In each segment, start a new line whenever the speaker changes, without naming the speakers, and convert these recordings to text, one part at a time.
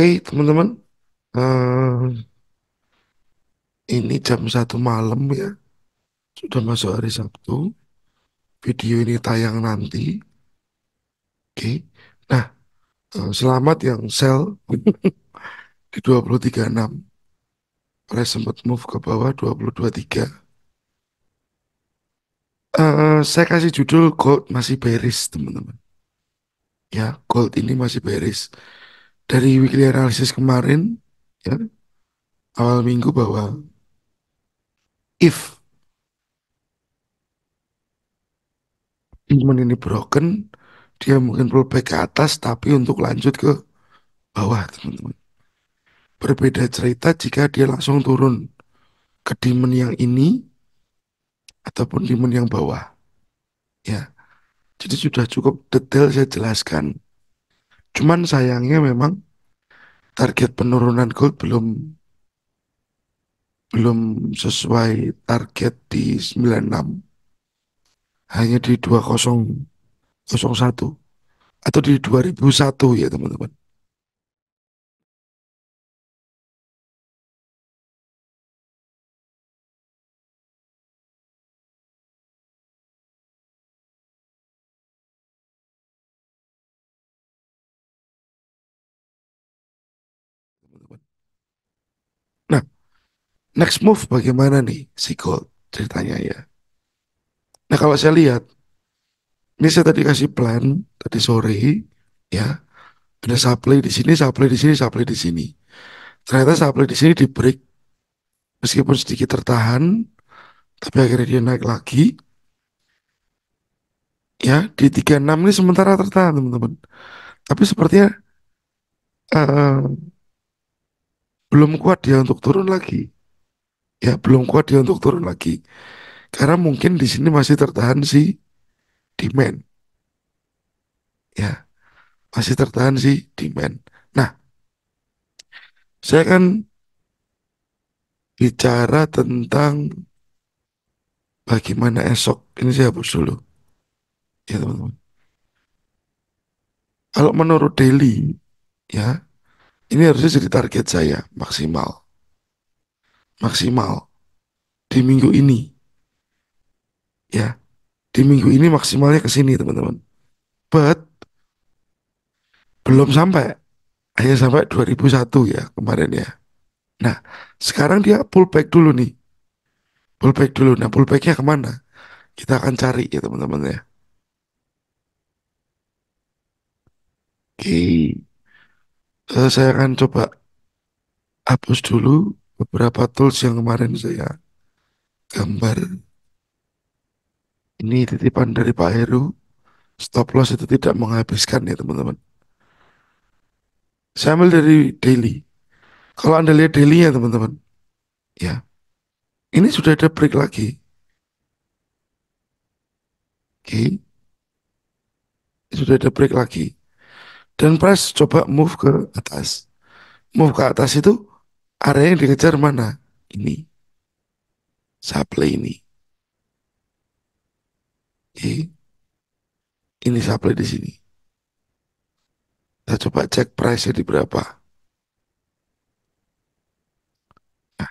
okay, teman-teman. Uh, ini jam satu malam ya. Sudah masuk hari Sabtu. Video ini tayang nanti. Oke. Okay. Nah, uh, selamat yang sel di 236. oleh sempat move ke bawah 223. Uh, eh, saya kasih judul gold masih beris teman-teman ya gold ini masih beris dari weekly analysis kemarin ya awal minggu bahwa if demon ini broken dia mungkin perlu back ke atas tapi untuk lanjut ke bawah teman-teman berbeda cerita jika dia langsung turun ke demon yang ini ataupun demon yang bawah ya jadi sudah cukup detail saya jelaskan cuman sayangnya memang target penurunan gold belum belum sesuai target di 96 hanya di 2001 atau di 2001 ya teman-teman next move bagaimana nih si Gold ceritanya ya. Nah kalau saya lihat, ini saya tadi kasih plan tadi sore ya ada supply di sini, supply di sini, supply di sini. Ternyata supply di sini di break meskipun sedikit tertahan, tapi akhirnya dia naik lagi. Ya di 36 ini sementara tertahan teman-teman. Tapi sepertinya uh, belum kuat dia untuk turun lagi ya belum kuat dia ya untuk turun lagi karena mungkin di sini masih tertahan si demand ya masih tertahan si demand nah saya kan bicara tentang bagaimana esok ini saya hapus dulu ya teman-teman kalau menurut daily ya ini harusnya jadi target saya maksimal maksimal di minggu ini. Ya, di minggu ini maksimalnya ke sini teman-teman. But belum sampai. Hanya sampai 2001 ya kemarin ya. Nah, sekarang dia pullback dulu nih. Pullback dulu. Nah, pullbacknya kemana? Kita akan cari ya teman-teman ya. Oke. Okay. Eh, saya akan coba hapus dulu beberapa tools yang kemarin saya gambar ini titipan dari Pak Heru stop loss itu tidak menghabiskan ya teman-teman saya ambil dari daily kalau anda lihat daily ya teman-teman ya ini sudah ada break lagi oke okay. sudah ada break lagi dan press coba move ke atas move ke atas itu Area yang dikejar mana? Ini. Supply ini. Okay. Ini supply di sini. Kita coba cek price-nya di berapa. Nah.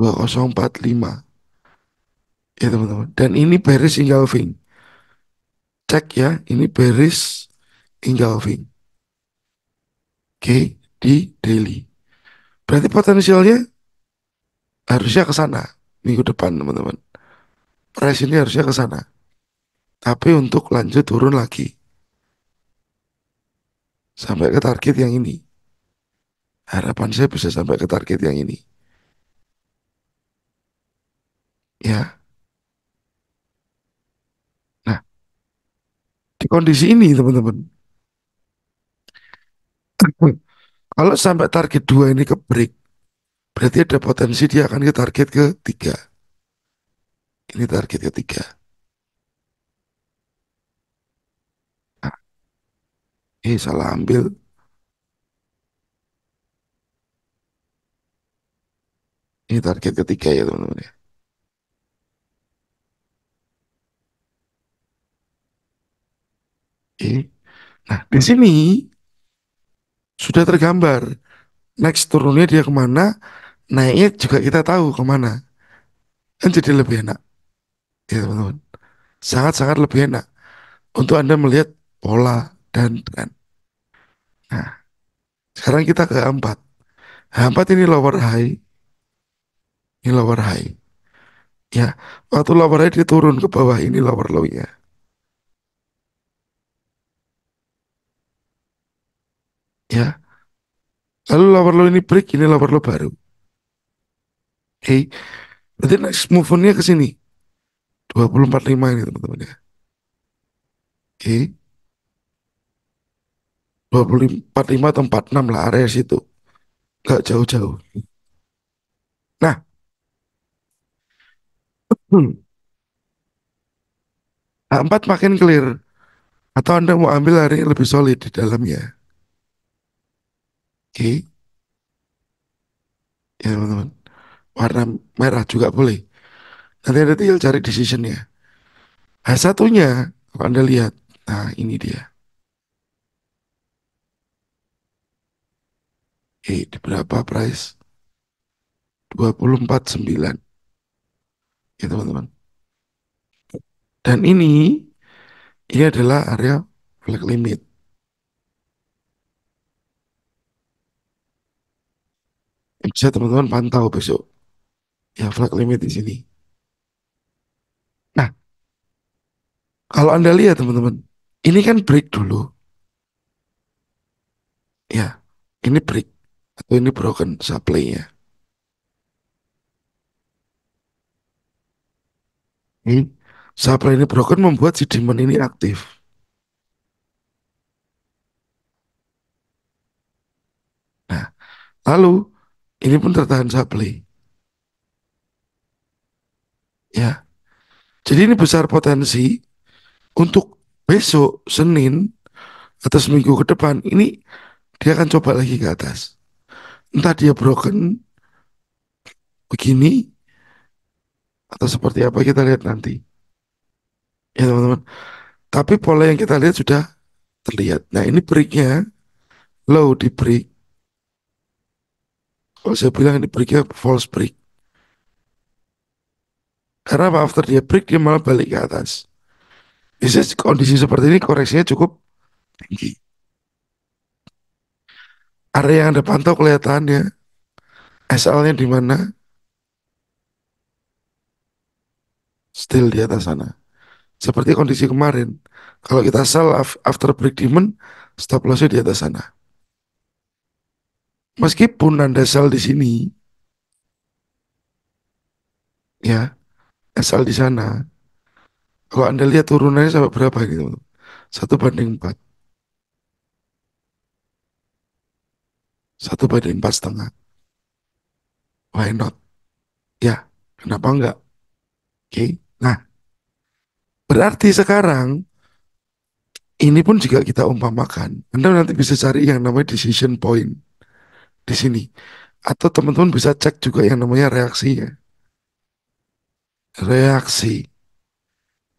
2045 ya teman-teman. Dan ini bearish engulfing. Cek ya, ini bearish engulfing. G di daily. Berarti potensialnya harusnya ke sana minggu depan teman-teman. Price ini harusnya ke sana. Tapi untuk lanjut turun lagi. Sampai ke target yang ini. Harapan saya bisa sampai ke target yang ini. Ya. Nah, di kondisi ini teman-teman, kalau sampai target dua ini ke break, berarti ada potensi dia akan ke target ketiga. Ini target ketiga. Nah, eh, salah ambil. Ini target ketiga ya teman-teman ya. Nah, di sini sudah tergambar. Next turunnya dia kemana, naiknya juga kita tahu kemana. Kan jadi lebih enak. Ya teman-teman. Sangat-sangat lebih enak. Untuk Anda melihat pola dan tren. Nah, sekarang kita ke H4. H4 ini lower high. Ini lower high. Ya, waktu lower high dia turun ke bawah. Ini lower low ya. ya lalu lower lo ini break ini lower lo baru oke okay. berarti next move nya ke sini 245 ini teman-teman ya oke okay. 245 atau 46 lah area situ gak jauh-jauh nah. nah empat makin clear atau Anda mau ambil hari yang lebih solid di dalamnya. Oke. Ya teman-teman. Warna merah juga boleh. Nanti ada tinggal cari decision H1-nya, nah, kalau Anda lihat. Nah, ini dia. Oke, di berapa price? 24.9. Ya teman-teman. Dan ini, ini adalah area flag limit. bisa teman-teman pantau besok ya flag limit di sini nah kalau anda lihat teman-teman ini kan break dulu ya ini break atau ini broken supply ya ini supply ini broken membuat si demand ini aktif Nah, Lalu ini pun tertahan supply. Ya. Jadi ini besar potensi untuk besok Senin atau seminggu ke depan ini dia akan coba lagi ke atas. Entah dia broken begini atau seperti apa kita lihat nanti. Ya teman-teman. Tapi pola yang kita lihat sudah terlihat. Nah ini breaknya low di break kalau oh, saya bilang ini breaknya false break. Karena apa? After dia break, dia malah balik ke atas. Biasanya kondisi seperti ini koreksinya cukup tinggi. Area yang Anda pantau kelihatannya, SL-nya di mana? Still di atas sana. Seperti kondisi kemarin. Kalau kita sell after break demon, stop loss-nya di atas sana. Meskipun Anda sel di sini, ya, sel di sana, kalau Anda lihat turunannya sampai berapa gitu, satu banding empat. Satu banding empat setengah. Why not? Ya, kenapa enggak? Oke, okay. nah, berarti sekarang ini pun juga kita umpamakan, Anda nanti bisa cari yang namanya decision point di sini. Atau teman-teman bisa cek juga yang namanya reaksi ya. Reaksi.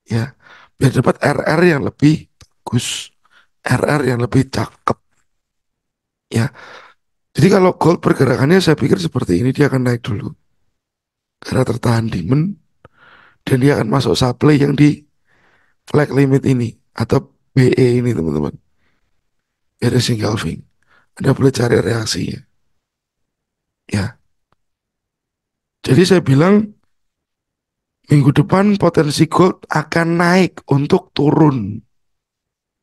Ya, biar dapat RR yang lebih bagus, RR yang lebih cakep. Ya. Jadi kalau gold pergerakannya saya pikir seperti ini dia akan naik dulu. Karena tertahan demand dan dia akan masuk supply yang di flag limit ini atau BE ini teman-teman. Ada single Anda boleh cari reaksinya. Ya. Jadi saya bilang minggu depan potensi gold akan naik untuk turun.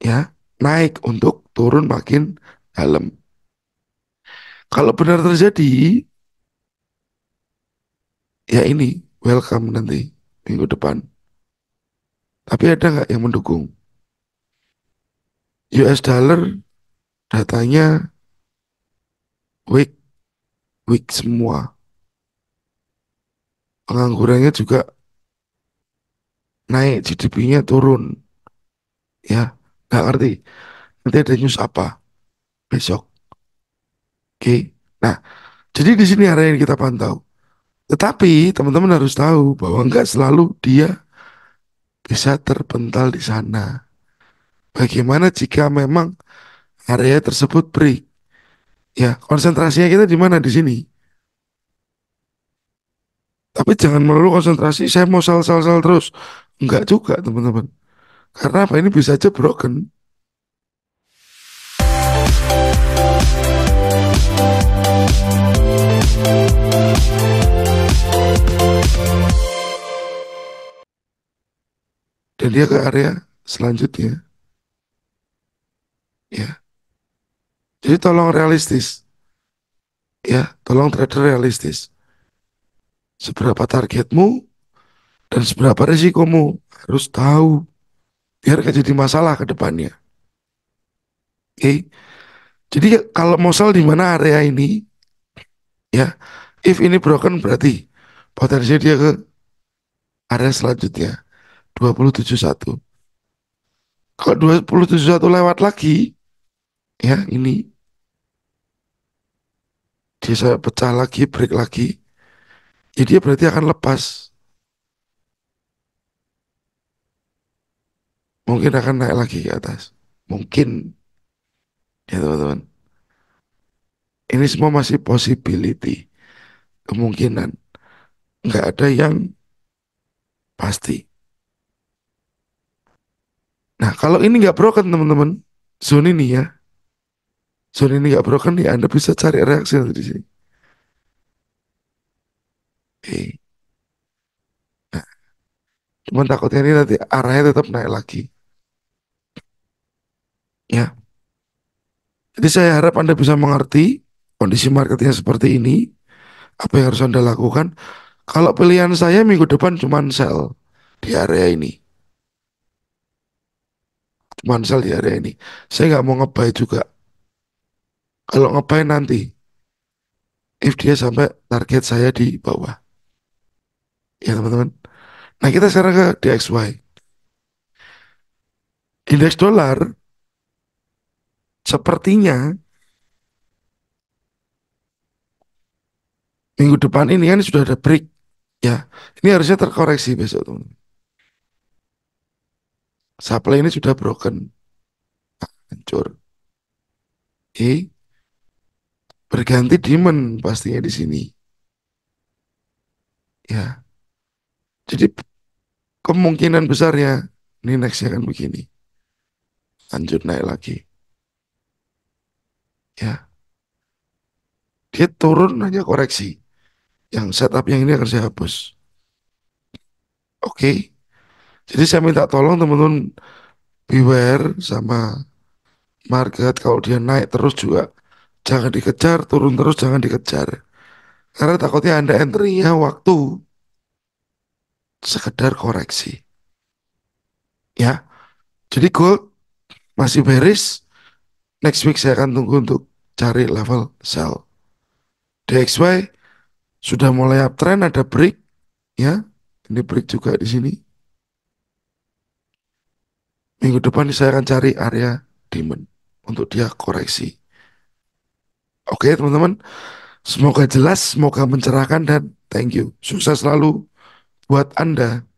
Ya, naik untuk turun makin dalam. Kalau benar terjadi, ya ini welcome nanti minggu depan. Tapi ada nggak yang mendukung? US dollar datanya weak weak semua. Penganggurannya juga naik, GDP-nya turun. Ya, nggak ngerti. Nanti ada news apa besok. Oke. Nah, jadi di sini area yang kita pantau. Tetapi teman-teman harus tahu bahwa nggak selalu dia bisa terpental di sana. Bagaimana jika memang area tersebut break? Ya, konsentrasinya kita di mana di sini. Tapi jangan melulu konsentrasi saya mau sel sel sel terus. Enggak juga, teman-teman. Karena apa ini bisa aja broken. Dan dia ke area selanjutnya. Ya. Jadi tolong realistis. Ya, tolong trader realistis. Seberapa targetmu dan seberapa resikomu harus tahu biar gak jadi masalah ke depannya. Oke. Okay? Jadi ya, kalau mau sell di mana area ini ya, if ini broken berarti potensi dia ke area selanjutnya 271. Kalau 271 lewat lagi ya ini dia pecah lagi, break lagi, ya dia berarti akan lepas. Mungkin akan naik lagi ke atas. Mungkin. Ya teman-teman. Ini semua masih possibility. Kemungkinan. Nggak ada yang pasti. Nah kalau ini nggak broken teman-teman. Zone ini ya. Zona ini nggak broken nih, ya, Anda bisa cari reaksi nanti di sini. Oke. Nah, cuman takutnya ini nanti arahnya tetap naik lagi. Ya. Jadi saya harap Anda bisa mengerti kondisi marketnya seperti ini, apa yang harus Anda lakukan. Kalau pilihan saya minggu depan cuma sell di area ini. Cuma sell di area ini. Saya nggak mau ngebuy juga. Kalau ngapain nanti, if dia sampai target saya di bawah. Ya teman-teman. Nah kita sekarang ke DXY. Indeks dolar sepertinya minggu depan ini kan sudah ada break ya ini harusnya terkoreksi besok teman supply ini sudah broken hancur oke okay berganti demon pastinya di sini. Ya. Jadi kemungkinan besar ya ini nextnya akan begini. Lanjut naik lagi. Ya. Dia turun hanya koreksi. Yang setup yang ini akan saya hapus. Oke. Jadi saya minta tolong teman-teman beware sama market kalau dia naik terus juga jangan dikejar, turun terus, jangan dikejar. Karena takutnya Anda entry ya waktu sekedar koreksi. Ya. Jadi gold masih bearish. Next week saya akan tunggu untuk cari level sell. DXY sudah mulai uptrend ada break ya. Ini break juga di sini. Minggu depan saya akan cari area demand untuk dia koreksi. Oke okay, teman-teman, semoga jelas, semoga mencerahkan dan thank you. Sukses selalu buat Anda.